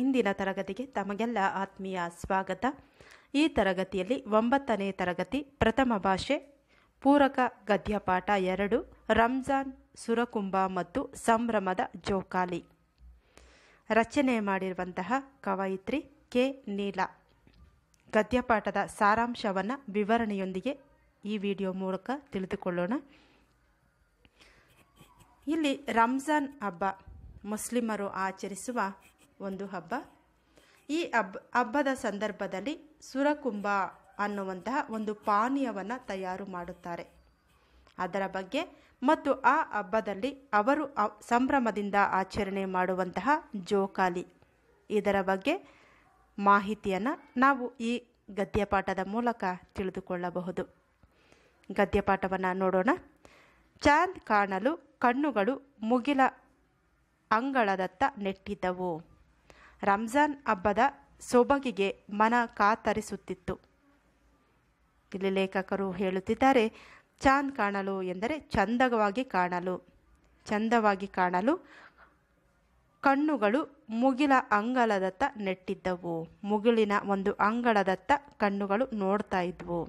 ಇಂದಿನ ತರಗತಿಗೆ ತಮಗೆಲ್ಲ ಆತ್ಮೀಯ ಸ್ವಾಗತ ಈ ತರಗತಿಯಲ್ಲಿ ಒಂಬತ್ತನೇ ತರಗತಿ ಪ್ರಥಮ ಭಾಷೆ ಪೂರಕ ಗದ್ಯಪಾಠ ಎರಡು ರಂಜಾನ್ ಸುರಕುಂಭ ಮತ್ತು ಸಂಭ್ರಮದ ಜೋಕಾಲಿ ರಚನೆ ಮಾಡಿರುವಂತಹ ಕವಯಿತ್ರಿ ಕೆ ನೀಲ ಗದ್ಯಪಾಠದ ಸಾರಾಂಶವನ್ನು ವಿವರಣೆಯೊಂದಿಗೆ ಈ ವಿಡಿಯೋ ಮೂಲಕ ತಿಳಿದುಕೊಳ್ಳೋಣ ಇಲ್ಲಿ ರಂಜಾನ್ ಹಬ್ಬ ಮುಸ್ಲಿಮರು ಆಚರಿಸುವ ಒಂದು ಹಬ್ಬ ಈ ಹಬ್ ಹಬ್ಬದ ಸಂದರ್ಭದಲ್ಲಿ ಸುರಕುಂಭ ಅನ್ನುವಂತಹ ಒಂದು ಪಾನೀಯವನ್ನು ತಯಾರು ಮಾಡುತ್ತಾರೆ ಅದರ ಬಗ್ಗೆ ಮತ್ತು ಆ ಹಬ್ಬದಲ್ಲಿ ಅವರು ಸಂಭ್ರಮದಿಂದ ಆಚರಣೆ ಮಾಡುವಂತಹ ಜೋಕಾಲಿ ಇದರ ಬಗ್ಗೆ ಮಾಹಿತಿಯನ್ನು ನಾವು ಈ ಗದ್ಯಪಾಠದ ಮೂಲಕ ತಿಳಿದುಕೊಳ್ಳಬಹುದು ಗದ್ಯಪಾಠವನ್ನು ನೋಡೋಣ ಚಾಂದ್ ಕಾಣಲು ಕಣ್ಣುಗಳು ಮುಗಿಲ ಅಂಗಳದತ್ತ ನೆಟ್ಟಿದ್ದವು ರಂಜಾನ್ ಹಬ್ಬದ ಸೊಬಗಿಗೆ ಮನ ಕಾತರಿಸುತ್ತಿತ್ತು ಇಲ್ಲಿ ಲೇಖಕರು ಹೇಳುತ್ತಿದ್ದಾರೆ ಚಾಂದ್ ಕಾಣಲು ಎಂದರೆ ಚಂದವಾಗಿ ಕಾಣಲು ಚಂದವಾಗಿ ಕಾಣಲು ಕಣ್ಣುಗಳು ಮುಗಿಲ ಅಂಗಳದತ್ತ ನೆಟ್ಟಿದ್ದವು ಮುಗಿಲಿನ ಒಂದು ಅಂಗಳದತ್ತ ಕಣ್ಣುಗಳು ನೋಡ್ತಾ ಇದ್ವು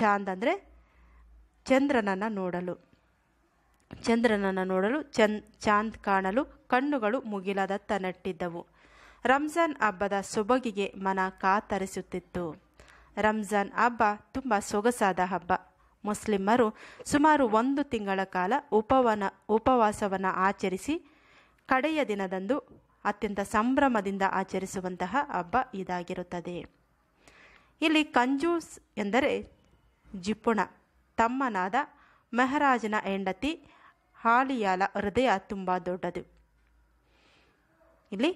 ಚಾಂದ್ ಅಂದರೆ ಚಂದ್ರನನ್ನು ನೋಡಲು ಚಂದ್ರನನ್ನು ನೋಡಲು ಚಂದ್ ಚಾಂದ್ ಕಾಣಲು ಕಣ್ಣುಗಳು ಮುಗಿಲದತ್ತ ನೆಟ್ಟಿದ್ದವು ರಂಜಾನ್ ಹಬ್ಬದ ಸೊಬಗಿಗೆ ಮನ ಕಾತರಿಸುತ್ತಿತ್ತು ರಂಜಾನ್ ಹಬ್ಬ ತುಂಬ ಸೊಗಸಾದ ಹಬ್ಬ ಮುಸ್ಲಿಮರು ಸುಮಾರು ಒಂದು ತಿಂಗಳ ಕಾಲ ಉಪವನ ಉಪವಾಸವನ್ನು ಆಚರಿಸಿ ಕಡೆಯ ದಿನದಂದು ಅತ್ಯಂತ ಸಂಭ್ರಮದಿಂದ ಆಚರಿಸುವಂತಹ ಹಬ್ಬ ಇದಾಗಿರುತ್ತದೆ ಇಲ್ಲಿ ಕಂಜೂಸ್ ಎಂದರೆ ಜಿಪುಣ ತಮ್ಮನಾದ ಮೆಹರಾಜನ ಹೆಂಡತಿ ಹಾಲಿಯಾಲ ಹೃದಯ ತುಂಬ ದೊಡ್ಡದು ಇಲ್ಲಿ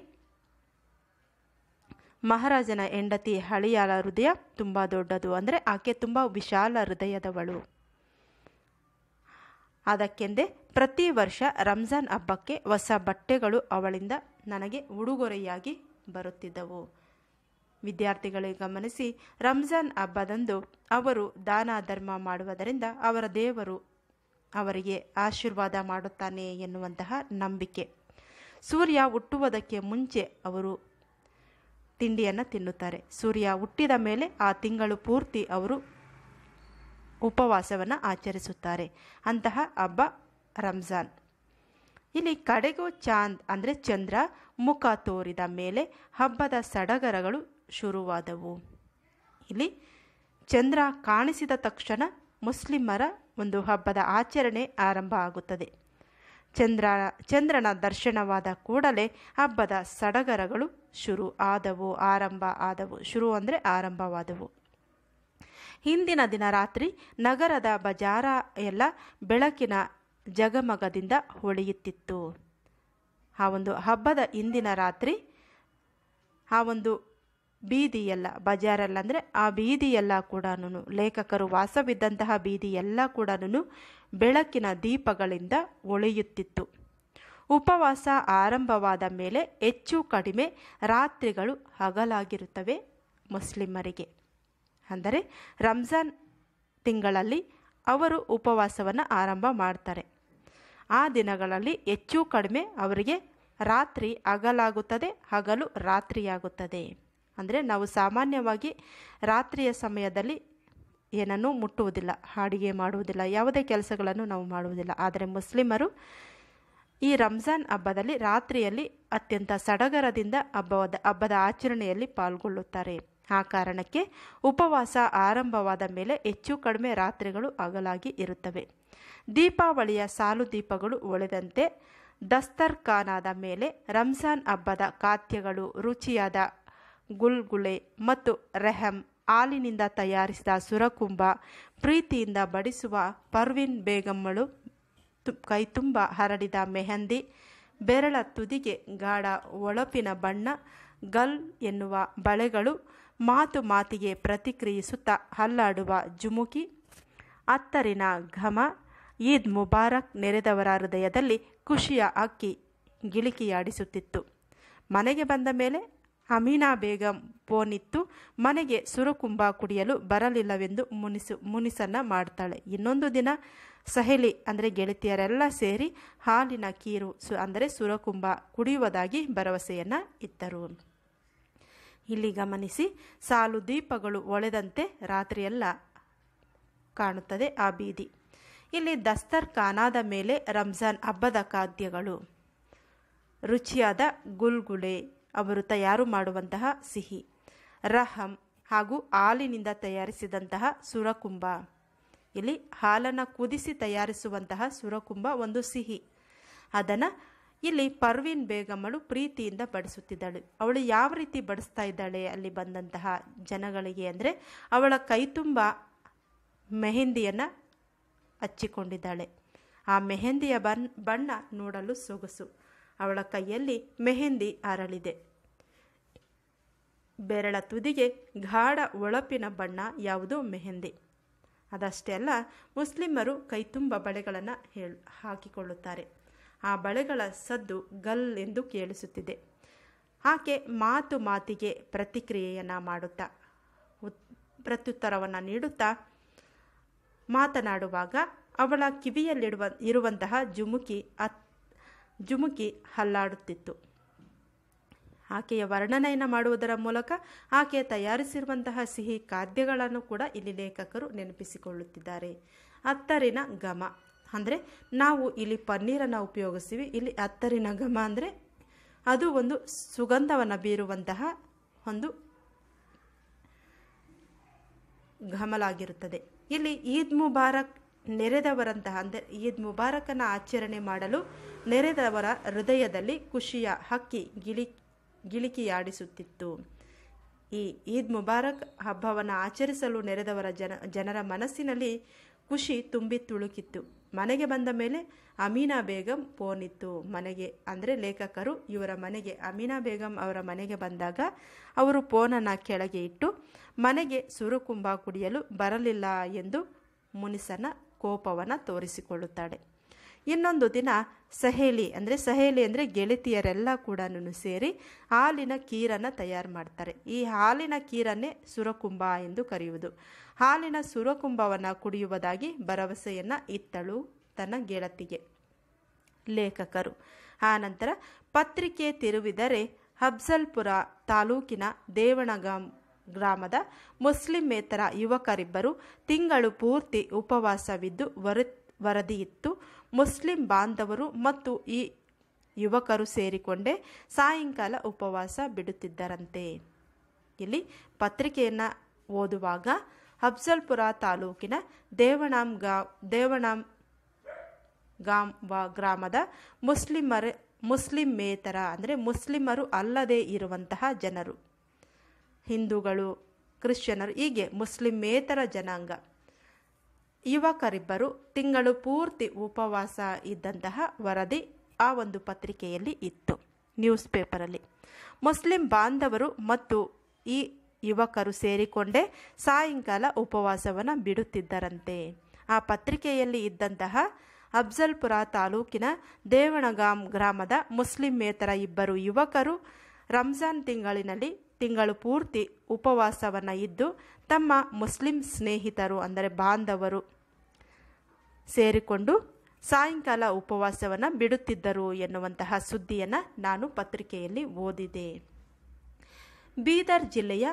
ಮಹಾರಾಜನ ಹೆಂಡತಿ ಹಳಿಯಾಲ ಹೃದಯ ತುಂಬ ದೊಡ್ಡದು ಅಂದರೆ ಆಕೆ ತುಂಬ ವಿಶಾಲ ಹೃದಯದವಳು ಅದಕ್ಕೆಂದೇ ಪ್ರತಿ ವರ್ಷ ರಂಜಾನ್ ಹಬ್ಬಕ್ಕೆ ಹೊಸ ಬಟ್ಟೆಗಳು ಅವಳಿಂದ ನನಗೆ ಉಡುಗೊರೆಯಾಗಿ ಬರುತ್ತಿದ್ದವು ವಿದ್ಯಾರ್ಥಿಗಳಿಗೆ ಗಮನಿಸಿ ರಂಜಾನ್ ಹಬ್ಬದಂದು ಅವರು ದಾನ ಧರ್ಮ ಮಾಡುವುದರಿಂದ ಅವರ ದೇವರು ಅವರಿಗೆ ಆಶೀರ್ವಾದ ಮಾಡುತ್ತಾನೆ ಎನ್ನುವಂತಹ ನಂಬಿಕೆ ಸೂರ್ಯ ಹುಟ್ಟುವುದಕ್ಕೆ ಮುಂಚೆ ಅವರು ತಿಂಡಿಯನ್ನು ತಿನ್ನುತ್ತಾರೆ ಸೂರ್ಯ ಹುಟ್ಟಿದ ಮೇಲೆ ಆ ತಿಂಗಳು ಪೂರ್ತಿ ಅವರು ಉಪವಾಸವನ್ನು ಆಚರಿಸುತ್ತಾರೆ ಅಂತಹ ಹಬ್ಬ ರಂಜಾನ್ ಇಲ್ಲಿ ಕಡೆಗೂ ಚಾಂದ್ ಅಂದರೆ ಚಂದ್ರ ಮುಖ ತೋರಿದ ಮೇಲೆ ಹಬ್ಬದ ಸಡಗರಗಳು ಶುರುವಾದವು ಇಲ್ಲಿ ಚಂದ್ರ ಕಾಣಿಸಿದ ತಕ್ಷಣ ಮುಸ್ಲಿಮರ ಒಂದು ಹಬ್ಬದ ಆಚರಣೆ ಆರಂಭ ಆಗುತ್ತದೆ ಚಂದ್ರ ಚಂದ್ರನ ದರ್ಶನವಾದ ಕೂಡಲೇ ಹಬ್ಬದ ಸಡಗರಗಳು ಶುರು ಆದವು ಆರಂಭ ಆದವು ಶುರು ಅಂದರೆ ಆರಂಭವಾದವು ಹಿಂದಿನ ದಿನ ರಾತ್ರಿ ನಗರದ ಬಜಾರ ಎಲ್ಲ ಬೆಳಕಿನ ಜಗಮಗದಿಂದ ಹೊಳೆಯುತ್ತಿತ್ತು ಆ ಒಂದು ಹಬ್ಬದ ಹಿಂದಿನ ರಾತ್ರಿ ಆ ಒಂದು ಬೀದಿಯೆಲ್ಲ ಎಲ್ಲ ಬಜಾರಲ್ಲ ಅಂದರೆ ಆ ಬೀದಿಯೆಲ್ಲ ಕೂಡ ಲೇಖಕರು ವಾಸವಿದ್ದಂತಹ ಬೀದಿಯೆಲ್ಲ ಕೂಡ ಬೆಳಕಿನ ದೀಪಗಳಿಂದ ಒಳಿಯುತ್ತಿತ್ತು ಉಪವಾಸ ಆರಂಭವಾದ ಮೇಲೆ ಹೆಚ್ಚು ಕಡಿಮೆ ರಾತ್ರಿಗಳು ಹಗಲಾಗಿರುತ್ತವೆ ಮುಸ್ಲಿಮರಿಗೆ ಅಂದರೆ ರಂಜಾನ್ ತಿಂಗಳಲ್ಲಿ ಅವರು ಉಪವಾಸವನ್ನು ಆರಂಭ ಮಾಡ್ತಾರೆ ಆ ದಿನಗಳಲ್ಲಿ ಹೆಚ್ಚು ಕಡಿಮೆ ಅವರಿಗೆ ರಾತ್ರಿ ಹಗಲಾಗುತ್ತದೆ ಹಗಲು ರಾತ್ರಿಯಾಗುತ್ತದೆ ಅಂದರೆ ನಾವು ಸಾಮಾನ್ಯವಾಗಿ ರಾತ್ರಿಯ ಸಮಯದಲ್ಲಿ ಏನನ್ನು ಮುಟ್ಟುವುದಿಲ್ಲ ಹಾಡಿಗೆ ಮಾಡುವುದಿಲ್ಲ ಯಾವುದೇ ಕೆಲಸಗಳನ್ನು ನಾವು ಮಾಡುವುದಿಲ್ಲ ಆದರೆ ಮುಸ್ಲಿಮರು ಈ ರಂಜಾನ್ ಹಬ್ಬದಲ್ಲಿ ರಾತ್ರಿಯಲ್ಲಿ ಅತ್ಯಂತ ಸಡಗರದಿಂದ ಹಬ್ಬವಾದ ಹಬ್ಬದ ಆಚರಣೆಯಲ್ಲಿ ಪಾಲ್ಗೊಳ್ಳುತ್ತಾರೆ ಆ ಕಾರಣಕ್ಕೆ ಉಪವಾಸ ಆರಂಭವಾದ ಮೇಲೆ ಹೆಚ್ಚು ಕಡಿಮೆ ರಾತ್ರಿಗಳು ಅಗಲಾಗಿ ಇರುತ್ತವೆ ದೀಪಾವಳಿಯ ಸಾಲು ದೀಪಗಳು ಒಳೆದಂತೆ ದಸ್ತರ್ಖಾನಾದ ಮೇಲೆ ರಂಜಾನ್ ಹಬ್ಬದ ಖಾದ್ಯಗಳು ರುಚಿಯಾದ ಗುಲ್ಗುಳೆ ಮತ್ತು ರೆಹಮ್ ಹಾಲಿನಿಂದ ತಯಾರಿಸಿದ ಸುರಕುಂಬ ಪ್ರೀತಿಯಿಂದ ಬಡಿಸುವ ಪರ್ವಿನ್ ಬೇಗಮ್ಮಳು ಕೈ ತುಂಬ ಹರಡಿದ ಮೆಹಂದಿ ಬೆರಳ ತುದಿಗೆ ಗಾಢ ಒಳಪಿನ ಬಣ್ಣ ಗಲ್ ಎನ್ನುವ ಬಳೆಗಳು ಮಾತು ಮಾತಿಗೆ ಪ್ರತಿಕ್ರಿಯಿಸುತ್ತಾ ಹಲ್ಲಾಡುವ ಜುಮುಕಿ ಅತ್ತರಿನ ಘಮ ಈದ್ ಮುಬಾರಕ್ ನೆರೆದವರ ಹೃದಯದಲ್ಲಿ ಖುಷಿಯ ಅಕ್ಕಿ ಗಿಳಿಕಿಯಾಡಿಸುತ್ತಿತ್ತು ಮನೆಗೆ ಬಂದ ಮೇಲೆ ಅಮೀನಾ ಬೇಗಂ ಫೋನಿತ್ತು ಮನೆಗೆ ಸುರಕುಂಬ ಕುಡಿಯಲು ಬರಲಿಲ್ಲವೆಂದು ಮುನಿಸು ಮುನಿಸನ್ನ ಮಾಡ್ತಾಳೆ ಇನ್ನೊಂದು ದಿನ ಸಹೇಲಿ ಅಂದರೆ ಗೆಳತಿಯರೆಲ್ಲ ಸೇರಿ ಹಾಲಿನ ಕೀರು ಸು ಅಂದರೆ ಸುರಕುಂಬ ಕುಡಿಯುವುದಾಗಿ ಭರವಸೆಯನ್ನು ಇತ್ತರು ಇಲ್ಲಿ ಗಮನಿಸಿ ಸಾಲು ದೀಪಗಳು ಒಳೆದಂತೆ ರಾತ್ರಿಯೆಲ್ಲ ಕಾಣುತ್ತದೆ ಆ ಬೀದಿ ಇಲ್ಲಿ ದಸ್ತರ್ ಖಾನಾದ ಮೇಲೆ ರಂಜಾನ್ ಹಬ್ಬದ ಖಾದ್ಯಗಳು ರುಚಿಯಾದ ಗುಲ್ಗುಳೆ ಅವರು ತಯಾರು ಮಾಡುವಂತಹ ಸಿಹಿ ರಹಂ ಹಾಗೂ ಹಾಲಿನಿಂದ ತಯಾರಿಸಿದಂತಹ ಸುರಕುಂಭ ಇಲ್ಲಿ ಹಾಲನ್ನು ಕುದಿಸಿ ತಯಾರಿಸುವಂತಹ ಸುರಕುಂಭ ಒಂದು ಸಿಹಿ ಅದನ್ನು ಇಲ್ಲಿ ಪರ್ವಿನ್ ಬೇಗಮ್ಮಳು ಪ್ರೀತಿಯಿಂದ ಬಡಿಸುತ್ತಿದ್ದಾಳೆ ಅವಳು ಯಾವ ರೀತಿ ಬಡಿಸ್ತಾ ಇದ್ದಾಳೆ ಅಲ್ಲಿ ಬಂದಂತಹ ಜನಗಳಿಗೆ ಅಂದರೆ ಅವಳ ಕೈ ತುಂಬ ಮೆಹಂದಿಯನ್ನು ಹಚ್ಚಿಕೊಂಡಿದ್ದಾಳೆ ಆ ಮೆಹೆಂದಿಯ ಬನ್ ಬಣ್ಣ ನೋಡಲು ಸೊಗಸು ಅವಳ ಕೈಯಲ್ಲಿ ಮೆಹೆಂದಿ ಅರಳಿದೆ ಬೆರಳ ತುದಿಗೆ ಗಾಢ ಒಳಪಿನ ಬಣ್ಣ ಯಾವುದೋ ಮೆಹೆಂದಿ ಅದಷ್ಟೇ ಅಲ್ಲ ಮುಸ್ಲಿಮರು ಕೈತುಂಬ ಬಳೆಗಳನ್ನು ಹೇಳ ಹಾಕಿಕೊಳ್ಳುತ್ತಾರೆ ಆ ಬಳೆಗಳ ಸದ್ದು ಗಲ್ ಎಂದು ಕೇಳಿಸುತ್ತಿದೆ ಆಕೆ ಮಾತು ಮಾತಿಗೆ ಪ್ರತಿಕ್ರಿಯೆಯನ್ನು ಮಾಡುತ್ತಾ ಪ್ರತ್ಯುತ್ತರವನ್ನು ನೀಡುತ್ತಾ ಮಾತನಾಡುವಾಗ ಅವಳ ಕಿವಿಯಲ್ಲಿಡುವ ಇರುವಂತಹ ಜುಮುಕಿ ಅತ್ ಜುಮುಕಿ ಹಲ್ಲಾಡುತ್ತಿತ್ತು ಆಕೆಯ ವರ್ಣನೆಯನ್ನು ಮಾಡುವುದರ ಮೂಲಕ ಆಕೆ ತಯಾರಿಸಿರುವಂತಹ ಸಿಹಿ ಖಾದ್ಯಗಳನ್ನು ಕೂಡ ಇಲ್ಲಿ ಲೇಖಕರು ನೆನಪಿಸಿಕೊಳ್ಳುತ್ತಿದ್ದಾರೆ ಅತ್ತರಿನ ಘಮ ಅಂದರೆ ನಾವು ಇಲ್ಲಿ ಪನ್ನೀರನ್ನು ಉಪಯೋಗಿಸ್ತೀವಿ ಇಲ್ಲಿ ಅತ್ತರಿನ ಘಮ ಅಂದರೆ ಅದು ಒಂದು ಸುಗಂಧವನ್ನು ಬೀರುವಂತಹ ಒಂದು ಘಮಲಾಗಿರುತ್ತದೆ ಇಲ್ಲಿ ಈದ್ ಮುಬಾರಕ್ ನೆರೆದವರಂತಹ ಅಂದರೆ ಈದ್ ಮುಬಾರಕನ ಆಚರಣೆ ಮಾಡಲು ನೆರೆದವರ ಹೃದಯದಲ್ಲಿ ಖುಷಿಯ ಹಕ್ಕಿ ಗಿಳಿ ಗಿಳಿಕಿಯಾಡಿಸುತ್ತಿತ್ತು ಈ ಈದ್ ಮುಬಾರಕ್ ಹಬ್ಬವನ್ನು ಆಚರಿಸಲು ನೆರೆದವರ ಜನ ಜನರ ಮನಸ್ಸಿನಲ್ಲಿ ಖುಷಿ ತುಂಬಿ ತುಳುಕಿತ್ತು ಮನೆಗೆ ಬಂದ ಮೇಲೆ ಅಮೀನಾ ಬೇಗಂ ಇತ್ತು ಮನೆಗೆ ಅಂದರೆ ಲೇಖಕರು ಇವರ ಮನೆಗೆ ಅಮೀನಾ ಬೇಗಂ ಅವರ ಮನೆಗೆ ಬಂದಾಗ ಅವರು ಫೋನನ್ನು ಕೆಳಗೆ ಇಟ್ಟು ಮನೆಗೆ ಸುರುಕುಂಬ ಕುಡಿಯಲು ಬರಲಿಲ್ಲ ಎಂದು ಮುನಿಸನ ಕೋಪವನ್ನು ತೋರಿಸಿಕೊಳ್ಳುತ್ತಾಳೆ ಇನ್ನೊಂದು ದಿನ ಸಹೇಲಿ ಅಂದರೆ ಸಹೇಲಿ ಅಂದರೆ ಗೆಳತಿಯರೆಲ್ಲ ಕೂಡ ಸೇರಿ ಹಾಲಿನ ಕೀರನ್ನು ತಯಾರು ಮಾಡ್ತಾರೆ ಈ ಹಾಲಿನ ಕೀರನ್ನೇ ಸುರಕುಂಭ ಎಂದು ಕರೆಯುವುದು ಹಾಲಿನ ಸುರಕುಂಭವನ್ನು ಕುಡಿಯುವುದಾಗಿ ಭರವಸೆಯನ್ನು ಇತ್ತಳು ತನ್ನ ಗೆಳತಿಗೆ ಲೇಖಕರು ಆನಂತರ ಪತ್ರಿಕೆ ತಿರುವಿದರೆ ಹಬ್ಸಲ್ಪುರ ತಾಲೂಕಿನ ದೇವಣಗಾಂ ಗ್ರಾಮದ ಮುಸ್ಲಿಮೇತರ ಯುವಕರಿಬ್ಬರು ತಿಂಗಳು ಪೂರ್ತಿ ಉಪವಾಸವಿದ್ದು ವರ ವರದಿಯಿತ್ತು ಮುಸ್ಲಿಂ ಬಾಂಧವರು ಮತ್ತು ಈ ಯುವಕರು ಸೇರಿಕೊಂಡೇ ಸಾಯಂಕಾಲ ಉಪವಾಸ ಬಿಡುತ್ತಿದ್ದರಂತೆ ಇಲ್ಲಿ ಪತ್ರಿಕೆಯನ್ನು ಓದುವಾಗ ಅಫ್ಜಲ್ಪುರ ತಾಲೂಕಿನ ದೇವಣಾಂ ಗಾ ದೇವಣಾಮ್ ಗಾಮ್ ಗ್ರಾಮದ ಮುಸ್ಲಿಮರ ಮೇತರ ಅಂದರೆ ಮುಸ್ಲಿಮರು ಅಲ್ಲದೇ ಇರುವಂತಹ ಜನರು ಹಿಂದೂಗಳು ಕ್ರಿಶ್ಚಿಯನರು ಹೀಗೆ ಮುಸ್ಲಿಂ ಮೇತರ ಜನಾಂಗ ಯುವಕರಿಬ್ಬರು ತಿಂಗಳು ಪೂರ್ತಿ ಉಪವಾಸ ಇದ್ದಂತಹ ವರದಿ ಆ ಒಂದು ಪತ್ರಿಕೆಯಲ್ಲಿ ಇತ್ತು ನ್ಯೂಸ್ ಪೇಪರಲ್ಲಿ ಮುಸ್ಲಿಂ ಬಾಂಧವರು ಮತ್ತು ಈ ಯುವಕರು ಸೇರಿಕೊಂಡೇ ಸಾಯಂಕಾಲ ಉಪವಾಸವನ್ನು ಬಿಡುತ್ತಿದ್ದರಂತೆ ಆ ಪತ್ರಿಕೆಯಲ್ಲಿ ಇದ್ದಂತಹ ಅಫ್ಜಲ್ಪುರ ತಾಲೂಕಿನ ದೇವಣಗಾಂ ಗ್ರಾಮದ ಮುಸ್ಲಿಂ ಮೇತರ ಇಬ್ಬರು ಯುವಕರು ರಂಜಾನ್ ತಿಂಗಳಿನಲ್ಲಿ ತಿಂಗಳು ಪೂರ್ತಿ ಉಪವಾಸವನ್ನು ಇದ್ದು ತಮ್ಮ ಮುಸ್ಲಿಂ ಸ್ನೇಹಿತರು ಅಂದರೆ ಬಾಂಧವರು ಸೇರಿಕೊಂಡು ಸಾಯಂಕಾಲ ಉಪವಾಸವನ್ನು ಬಿಡುತ್ತಿದ್ದರು ಎನ್ನುವಂತಹ ಸುದ್ದಿಯನ್ನು ನಾನು ಪತ್ರಿಕೆಯಲ್ಲಿ ಓದಿದೆ ಬೀದರ್ ಜಿಲ್ಲೆಯ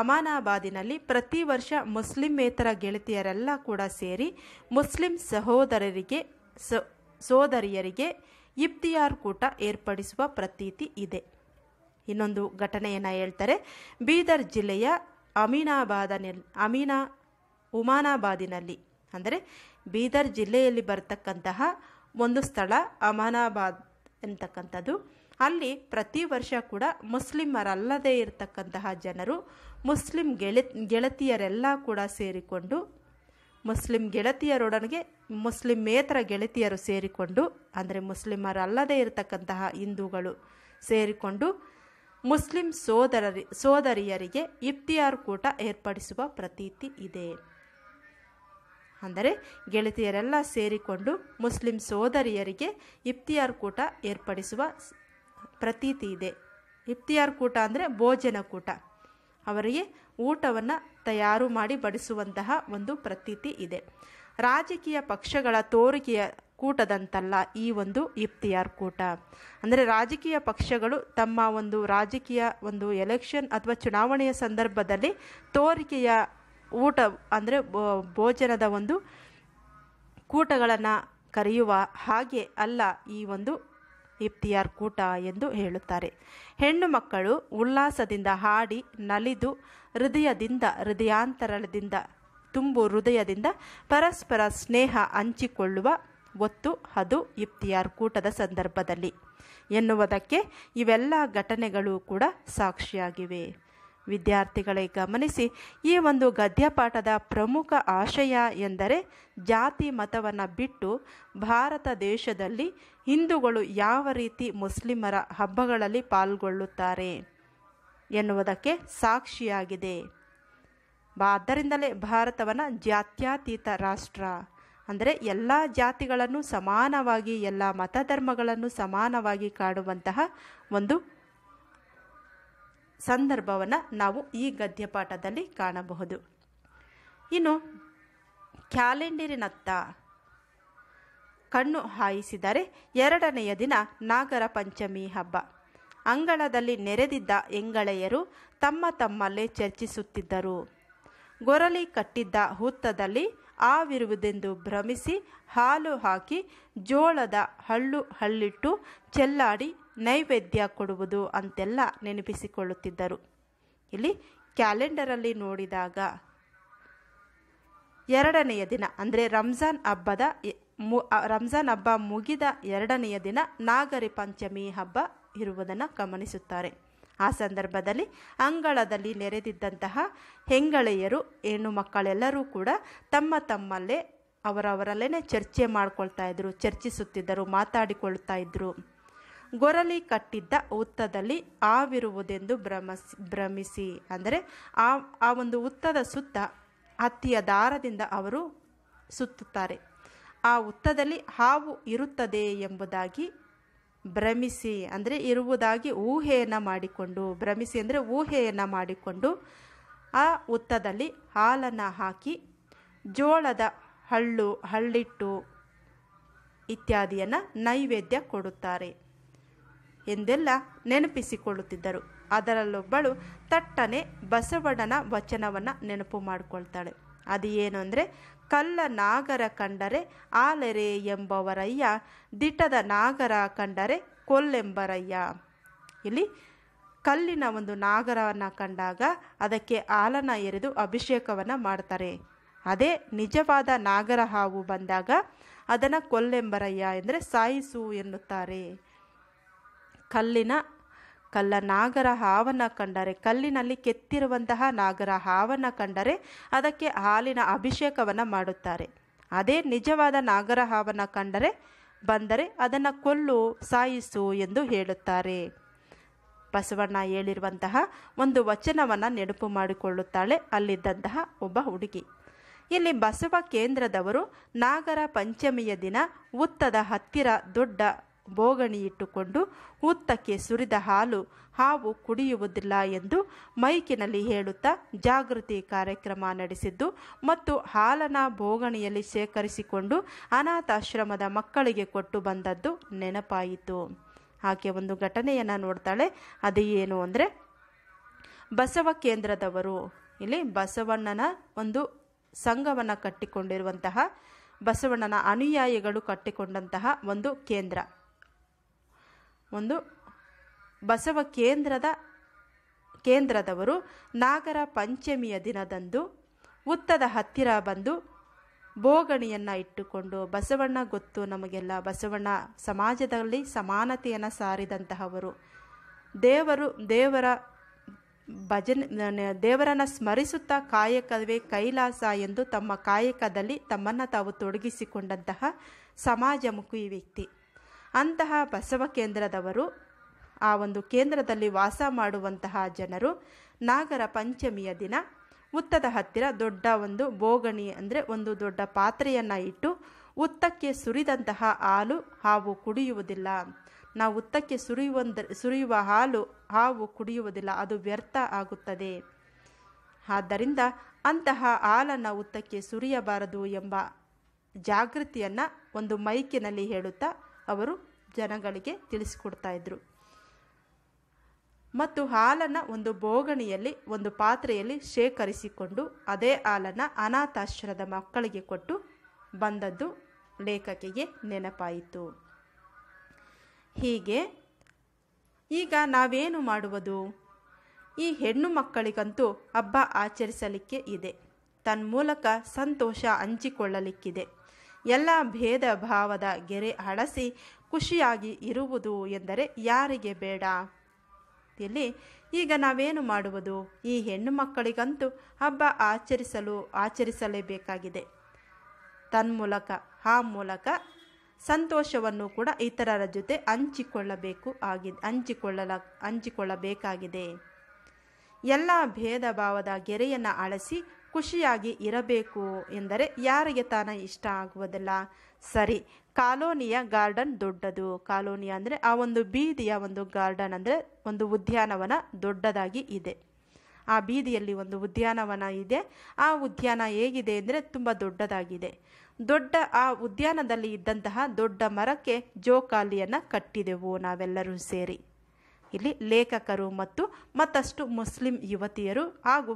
ಅಮಾನಾಬಾದಿನಲ್ಲಿ ಪ್ರತಿ ವರ್ಷ ಮುಸ್ಲಿಮೇತರ ಗೆಳತಿಯರೆಲ್ಲ ಕೂಡ ಸೇರಿ ಮುಸ್ಲಿಂ ಸಹೋದರರಿಗೆ ಸೋದರಿಯರಿಗೆ ಇಫ್ತಿಯಾರ್ ಕೂಟ ಏರ್ಪಡಿಸುವ ಪ್ರತೀತಿ ಇದೆ ಇನ್ನೊಂದು ಘಟನೆಯನ್ನು ಹೇಳ್ತಾರೆ ಬೀದರ್ ಜಿಲ್ಲೆಯ ಅಮೀನಾಬಾದನಲ್ಲಿ ಅಮೀನಾ ಉಮಾನಾಬಾದಿನಲ್ಲಿ ಅಂದರೆ ಬೀದರ್ ಜಿಲ್ಲೆಯಲ್ಲಿ ಬರತಕ್ಕಂತಹ ಒಂದು ಸ್ಥಳ ಅಮಾನಾಬಾದ್ ಎಂತಕ್ಕಂಥದ್ದು ಅಲ್ಲಿ ಪ್ರತಿ ವರ್ಷ ಕೂಡ ಮುಸ್ಲಿಮರಲ್ಲದೇ ಇರತಕ್ಕಂತಹ ಜನರು ಮುಸ್ಲಿಂ ಗೆಳೆ ಗೆಳತಿಯರೆಲ್ಲ ಕೂಡ ಸೇರಿಕೊಂಡು ಮುಸ್ಲಿಂ ಗೆಳತಿಯರೊಡನೆಗೆ ಮೇತರ ಗೆಳತಿಯರು ಸೇರಿಕೊಂಡು ಅಂದರೆ ಮುಸ್ಲಿಮರಲ್ಲದೇ ಇರತಕ್ಕಂತಹ ಹಿಂದೂಗಳು ಸೇರಿಕೊಂಡು ಮುಸ್ಲಿಂ ಸೋದರರಿ ಸೋದರಿಯರಿಗೆ ಇಫ್ತಿಯಾರ್ ಕೂಟ ಏರ್ಪಡಿಸುವ ಪ್ರತೀತಿ ಇದೆ ಅಂದರೆ ಗೆಳತಿಯರೆಲ್ಲ ಸೇರಿಕೊಂಡು ಮುಸ್ಲಿಂ ಸೋದರಿಯರಿಗೆ ಇಫ್ತಿಯಾರ್ ಕೂಟ ಏರ್ಪಡಿಸುವ ಪ್ರತೀತಿ ಇದೆ ಇಫ್ತಿಯಾರ್ ಕೂಟ ಅಂದರೆ ಭೋಜನ ಕೂಟ ಅವರಿಗೆ ಊಟವನ್ನು ತಯಾರು ಮಾಡಿ ಬಡಿಸುವಂತಹ ಒಂದು ಪ್ರತೀತಿ ಇದೆ ರಾಜಕೀಯ ಪಕ್ಷಗಳ ತೋರಿಕೆಯ ಕೂಟದಂತಲ್ಲ ಈ ಒಂದು ಇಫ್ತಿಯಾರ್ ಕೂಟ ಅಂದರೆ ರಾಜಕೀಯ ಪಕ್ಷಗಳು ತಮ್ಮ ಒಂದು ರಾಜಕೀಯ ಒಂದು ಎಲೆಕ್ಷನ್ ಅಥವಾ ಚುನಾವಣೆಯ ಸಂದರ್ಭದಲ್ಲಿ ತೋರಿಕೆಯ ಊಟ ಅಂದರೆ ಭೋಜನದ ಒಂದು ಕೂಟಗಳನ್ನು ಕರೆಯುವ ಹಾಗೆ ಅಲ್ಲ ಈ ಒಂದು ಇಫ್ತಿಯಾರ್ ಕೂಟ ಎಂದು ಹೇಳುತ್ತಾರೆ ಹೆಣ್ಣು ಮಕ್ಕಳು ಉಲ್ಲಾಸದಿಂದ ಹಾಡಿ ನಲಿದು ಹೃದಯದಿಂದ ಹೃದಯಾಂತರದಿಂದ ತುಂಬು ಹೃದಯದಿಂದ ಪರಸ್ಪರ ಸ್ನೇಹ ಹಂಚಿಕೊಳ್ಳುವ ಒತ್ತು ಅದು ಇಫ್ತಿಯಾರ್ ಕೂಟದ ಸಂದರ್ಭದಲ್ಲಿ ಎನ್ನುವುದಕ್ಕೆ ಇವೆಲ್ಲ ಘಟನೆಗಳು ಕೂಡ ಸಾಕ್ಷಿಯಾಗಿವೆ ವಿದ್ಯಾರ್ಥಿಗಳೇ ಗಮನಿಸಿ ಈ ಒಂದು ಗದ್ಯಪಾಠದ ಪ್ರಮುಖ ಆಶಯ ಎಂದರೆ ಜಾತಿ ಮತವನ್ನು ಬಿಟ್ಟು ಭಾರತ ದೇಶದಲ್ಲಿ ಹಿಂದೂಗಳು ಯಾವ ರೀತಿ ಮುಸ್ಲಿಮರ ಹಬ್ಬಗಳಲ್ಲಿ ಪಾಲ್ಗೊಳ್ಳುತ್ತಾರೆ ಎನ್ನುವುದಕ್ಕೆ ಸಾಕ್ಷಿಯಾಗಿದೆ ಆದ್ದರಿಂದಲೇ ಭಾರತವನ್ನು ಜಾತ್ಯಾತೀತ ರಾಷ್ಟ್ರ ಅಂದರೆ ಎಲ್ಲ ಜಾತಿಗಳನ್ನು ಸಮಾನವಾಗಿ ಎಲ್ಲ ಮತಧರ್ಮಗಳನ್ನು ಸಮಾನವಾಗಿ ಕಾಡುವಂತಹ ಒಂದು ಸಂದರ್ಭವನ್ನು ನಾವು ಈ ಗದ್ಯಪಾಠದಲ್ಲಿ ಕಾಣಬಹುದು ಇನ್ನು ಕ್ಯಾಲೆಂಡರಿನತ್ತ ಕಣ್ಣು ಹಾಯಿಸಿದರೆ ಎರಡನೆಯ ದಿನ ನಾಗರ ಪಂಚಮಿ ಹಬ್ಬ ಅಂಗಳದಲ್ಲಿ ನೆರೆದಿದ್ದ ಎಂಗಳೆಯರು ತಮ್ಮ ತಮ್ಮಲ್ಲೇ ಚರ್ಚಿಸುತ್ತಿದ್ದರು ಗೊರಲಿ ಕಟ್ಟಿದ್ದ ಹುತ್ತದಲ್ಲಿ ಆವಿರುವುದೆಂದು ಭ್ರಮಿಸಿ ಹಾಲು ಹಾಕಿ ಜೋಳದ ಹಳ್ಳು ಹಳ್ಳಿಟ್ಟು ಚೆಲ್ಲಾಡಿ ನೈವೇದ್ಯ ಕೊಡುವುದು ಅಂತೆಲ್ಲ ನೆನಪಿಸಿಕೊಳ್ಳುತ್ತಿದ್ದರು ಇಲ್ಲಿ ಕ್ಯಾಲೆಂಡರಲ್ಲಿ ನೋಡಿದಾಗ ಎರಡನೆಯ ದಿನ ಅಂದರೆ ರಂಜಾನ್ ಹಬ್ಬದ ರಂಜಾನ್ ಹಬ್ಬ ಮುಗಿದ ಎರಡನೆಯ ದಿನ ನಾಗರಿ ಪಂಚಮಿ ಹಬ್ಬ ಇರುವುದನ್ನು ಗಮನಿಸುತ್ತಾರೆ ಆ ಸಂದರ್ಭದಲ್ಲಿ ಅಂಗಳದಲ್ಲಿ ನೆರೆದಿದ್ದಂತಹ ಹೆಂಗಳೆಯರು ಹೆಣ್ಣು ಮಕ್ಕಳೆಲ್ಲರೂ ಕೂಡ ತಮ್ಮ ತಮ್ಮಲ್ಲೇ ಅವರವರಲ್ಲೇ ಚರ್ಚೆ ಮಾಡ್ಕೊಳ್ತಾ ಇದ್ದರು ಚರ್ಚಿಸುತ್ತಿದ್ದರು ಮಾತಾಡಿಕೊಳ್ತಾ ಇದ್ದರು ಗೊರಲಿ ಕಟ್ಟಿದ್ದ ಉತ್ತದಲ್ಲಿ ಆವಿರುವುದೆಂದು ಭ್ರಮಸ್ ಭ್ರಮಿಸಿ ಅಂದರೆ ಆ ಆ ಒಂದು ಉತ್ತದ ಸುತ್ತ ಹತ್ತಿಯ ದಾರದಿಂದ ಅವರು ಸುತ್ತುತ್ತಾರೆ ಆ ಉತ್ತದಲ್ಲಿ ಹಾವು ಇರುತ್ತದೆ ಎಂಬುದಾಗಿ ಭ್ರಮಿಸಿ ಅಂದರೆ ಇರುವುದಾಗಿ ಊಹೆಯನ್ನು ಮಾಡಿಕೊಂಡು ಭ್ರಮಿಸಿ ಅಂದರೆ ಊಹೆಯನ್ನು ಮಾಡಿಕೊಂಡು ಆ ಉತ್ತದಲ್ಲಿ ಹಾಲನ್ನು ಹಾಕಿ ಜೋಳದ ಹಳ್ಳು ಹಳ್ಳಿಟ್ಟು ಇತ್ಯಾದಿಯನ್ನು ನೈವೇದ್ಯ ಕೊಡುತ್ತಾರೆ ಎಂದೆಲ್ಲ ನೆನಪಿಸಿಕೊಳ್ಳುತ್ತಿದ್ದರು ಅದರಲ್ಲೊಬ್ಬಳು ತಟ್ಟನೆ ಬಸವಣ್ಣನ ವಚನವನ್ನು ನೆನಪು ಮಾಡಿಕೊಳ್ತಾಳೆ ಅದು ಏನು ಅಂದರೆ ಕಲ್ಲ ನಾಗರ ಕಂಡರೆ ಆಲೆರೆ ಎಂಬವರಯ್ಯ ದಿಟ್ಟದ ನಾಗರ ಕಂಡರೆ ಕೊಲ್ಲೆಂಬರಯ್ಯ ಇಲ್ಲಿ ಕಲ್ಲಿನ ಒಂದು ನಾಗರವನ್ನು ಕಂಡಾಗ ಅದಕ್ಕೆ ಆಲನ ಎರೆದು ಅಭಿಷೇಕವನ್ನು ಮಾಡ್ತಾರೆ ಅದೇ ನಿಜವಾದ ನಾಗರ ಹಾವು ಬಂದಾಗ ಅದನ್ನು ಕೊಲ್ಲೆಂಬರಯ್ಯ ಎಂದರೆ ಸಾಯಿಸು ಎನ್ನುತ್ತಾರೆ ಕಲ್ಲಿನ ಕಲ್ಲ ನಾಗರ ಹಾವನ್ನ ಕಂಡರೆ ಕಲ್ಲಿನಲ್ಲಿ ಕೆತ್ತಿರುವಂತಹ ನಾಗರ ಹಾವನ್ನ ಕಂಡರೆ ಅದಕ್ಕೆ ಹಾಲಿನ ಅಭಿಷೇಕವನ್ನು ಮಾಡುತ್ತಾರೆ ಅದೇ ನಿಜವಾದ ನಾಗರ ಹಾವನ್ನ ಕಂಡರೆ ಬಂದರೆ ಅದನ್ನು ಕೊಲ್ಲು ಸಾಯಿಸು ಎಂದು ಹೇಳುತ್ತಾರೆ ಬಸವಣ್ಣ ಹೇಳಿರುವಂತಹ ಒಂದು ವಚನವನ್ನು ನೆನಪು ಮಾಡಿಕೊಳ್ಳುತ್ತಾಳೆ ಅಲ್ಲಿದ್ದಂತಹ ಒಬ್ಬ ಹುಡುಗಿ ಇಲ್ಲಿ ಬಸವ ಕೇಂದ್ರದವರು ನಾಗರ ಪಂಚಮಿಯ ದಿನ ಉತ್ತದ ಹತ್ತಿರ ದೊಡ್ಡ ಬೋಗಣಿ ಇಟ್ಟುಕೊಂಡು ಹುತ್ತಕ್ಕೆ ಸುರಿದ ಹಾಲು ಹಾವು ಕುಡಿಯುವುದಿಲ್ಲ ಎಂದು ಮೈಕಿನಲ್ಲಿ ಹೇಳುತ್ತಾ ಜಾಗೃತಿ ಕಾರ್ಯಕ್ರಮ ನಡೆಸಿದ್ದು ಮತ್ತು ಹಾಲನ ಬೋಗಣಿಯಲ್ಲಿ ಶೇಖರಿಸಿಕೊಂಡು ಅನಾಥಾಶ್ರಮದ ಮಕ್ಕಳಿಗೆ ಕೊಟ್ಟು ಬಂದದ್ದು ನೆನಪಾಯಿತು ಆಕೆ ಒಂದು ಘಟನೆಯನ್ನು ನೋಡ್ತಾಳೆ ಅದು ಏನು ಅಂದರೆ ಬಸವ ಕೇಂದ್ರದವರು ಇಲ್ಲಿ ಬಸವಣ್ಣನ ಒಂದು ಸಂಘವನ್ನು ಕಟ್ಟಿಕೊಂಡಿರುವಂತಹ ಬಸವಣ್ಣನ ಅನುಯಾಯಿಗಳು ಕಟ್ಟಿಕೊಂಡಂತಹ ಒಂದು ಕೇಂದ್ರ ಒಂದು ಬಸವ ಕೇಂದ್ರದ ಕೇಂದ್ರದವರು ನಾಗರ ಪಂಚಮಿಯ ದಿನದಂದು ಉತ್ತದ ಹತ್ತಿರ ಬಂದು ಬೋಗಣಿಯನ್ನು ಇಟ್ಟುಕೊಂಡು ಬಸವಣ್ಣ ಗೊತ್ತು ನಮಗೆಲ್ಲ ಬಸವಣ್ಣ ಸಮಾಜದಲ್ಲಿ ಸಮಾನತೆಯನ್ನು ಸಾರಿದಂತಹವರು ದೇವರು ದೇವರ ಭಜನೆ ದೇವರನ್ನು ಸ್ಮರಿಸುತ್ತಾ ಕಾಯಕವೇ ಕೈಲಾಸ ಎಂದು ತಮ್ಮ ಕಾಯಕದಲ್ಲಿ ತಮ್ಮನ್ನು ತಾವು ತೊಡಗಿಸಿಕೊಂಡಂತಹ ಸಮಾಜಮುಖಿ ವ್ಯಕ್ತಿ ಅಂತಹ ಬಸವ ಕೇಂದ್ರದವರು ಆ ಒಂದು ಕೇಂದ್ರದಲ್ಲಿ ವಾಸ ಮಾಡುವಂತಹ ಜನರು ನಾಗರ ಪಂಚಮಿಯ ದಿನ ಉತ್ತದ ಹತ್ತಿರ ದೊಡ್ಡ ಒಂದು ಬೋಗಣಿ ಅಂದರೆ ಒಂದು ದೊಡ್ಡ ಪಾತ್ರೆಯನ್ನು ಇಟ್ಟು ಉತ್ತಕ್ಕೆ ಸುರಿದಂತಹ ಹಾಲು ಹಾವು ಕುಡಿಯುವುದಿಲ್ಲ ನಾವು ಉತ್ತಕ್ಕೆ ಸುರಿಯುವಂದ ಸುರಿಯುವ ಹಾಲು ಹಾವು ಕುಡಿಯುವುದಿಲ್ಲ ಅದು ವ್ಯರ್ಥ ಆಗುತ್ತದೆ ಆದ್ದರಿಂದ ಅಂತಹ ಹಾಲನ್ನು ಉತ್ತಕ್ಕೆ ಸುರಿಯಬಾರದು ಎಂಬ ಜಾಗೃತಿಯನ್ನು ಒಂದು ಮೈಕಿನಲ್ಲಿ ಹೇಳುತ್ತಾ ಅವರು ಜನಗಳಿಗೆ ತಿಳಿಸಿಕೊಡ್ತಾ ಇದ್ರು ಮತ್ತು ಹಾಲನ್ನು ಒಂದು ಬೋಗಣಿಯಲ್ಲಿ ಒಂದು ಪಾತ್ರೆಯಲ್ಲಿ ಶೇಖರಿಸಿಕೊಂಡು ಅದೇ ಹಾಲನ್ನು ಅನಾಥಾಶ್ರಮದ ಮಕ್ಕಳಿಗೆ ಕೊಟ್ಟು ಬಂದದ್ದು ಲೇಖಕಿಗೆ ನೆನಪಾಯಿತು ಹೀಗೆ ಈಗ ನಾವೇನು ಮಾಡುವುದು ಈ ಹೆಣ್ಣು ಮಕ್ಕಳಿಗಂತೂ ಹಬ್ಬ ಆಚರಿಸಲಿಕ್ಕೆ ಇದೆ ತನ್ಮೂಲಕ ಸಂತೋಷ ಹಂಚಿಕೊಳ್ಳಲಿಕ್ಕಿದೆ ಎಲ್ಲ ಭೇದ ಭಾವದ ಗೆರೆ ಅಳಸಿ ಖುಷಿಯಾಗಿ ಇರುವುದು ಎಂದರೆ ಯಾರಿಗೆ ಬೇಡ ಇಲ್ಲಿ ಈಗ ನಾವೇನು ಮಾಡುವುದು ಈ ಹೆಣ್ಣು ಮಕ್ಕಳಿಗಂತೂ ಹಬ್ಬ ಆಚರಿಸಲು ಆಚರಿಸಲೇಬೇಕಾಗಿದೆ ತನ್ಮೂಲಕ ಆ ಮೂಲಕ ಸಂತೋಷವನ್ನು ಕೂಡ ಇತರರ ಜೊತೆ ಹಂಚಿಕೊಳ್ಳಬೇಕು ಆಗಿ ಹಂಚಿಕೊಳ್ಳಲ ಹಂಚಿಕೊಳ್ಳಬೇಕಾಗಿದೆ ಎಲ್ಲ ಭೇದ ಭಾವದ ಗೆರೆಯನ್ನು ಅಳಸಿ ಖುಷಿಯಾಗಿ ಇರಬೇಕು ಎಂದರೆ ಯಾರಿಗೆ ತಾನ ಇಷ್ಟ ಆಗುವುದಿಲ್ಲ ಸರಿ ಕಾಲೋನಿಯ ಗಾರ್ಡನ್ ದೊಡ್ಡದು ಕಾಲೋನಿಯ ಅಂದರೆ ಆ ಒಂದು ಬೀದಿಯ ಒಂದು ಗಾರ್ಡನ್ ಅಂದರೆ ಒಂದು ಉದ್ಯಾನವನ ದೊಡ್ಡದಾಗಿ ಇದೆ ಆ ಬೀದಿಯಲ್ಲಿ ಒಂದು ಉದ್ಯಾನವನ ಇದೆ ಆ ಉದ್ಯಾನ ಹೇಗಿದೆ ಅಂದರೆ ತುಂಬ ದೊಡ್ಡದಾಗಿದೆ ದೊಡ್ಡ ಆ ಉದ್ಯಾನದಲ್ಲಿ ಇದ್ದಂತಹ ದೊಡ್ಡ ಮರಕ್ಕೆ ಜೋಕಾಲಿಯನ್ನು ಕಟ್ಟಿದೆವು ನಾವೆಲ್ಲರೂ ಸೇರಿ ಇಲ್ಲಿ ಲೇಖಕರು ಮತ್ತು ಮತ್ತಷ್ಟು ಮುಸ್ಲಿಂ ಯುವತಿಯರು ಹಾಗೂ